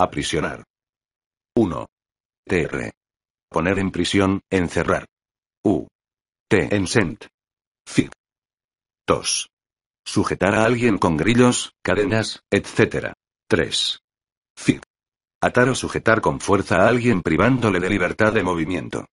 Aprisionar. 1. TR. Poner en prisión, encerrar. U. T. Encent. Fig. 2. Sujetar a alguien con grillos, cadenas, etc. 3. Fig. Atar o sujetar con fuerza a alguien privándole de libertad de movimiento.